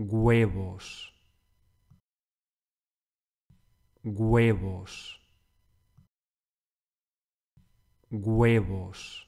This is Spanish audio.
huevos, huevos, huevos.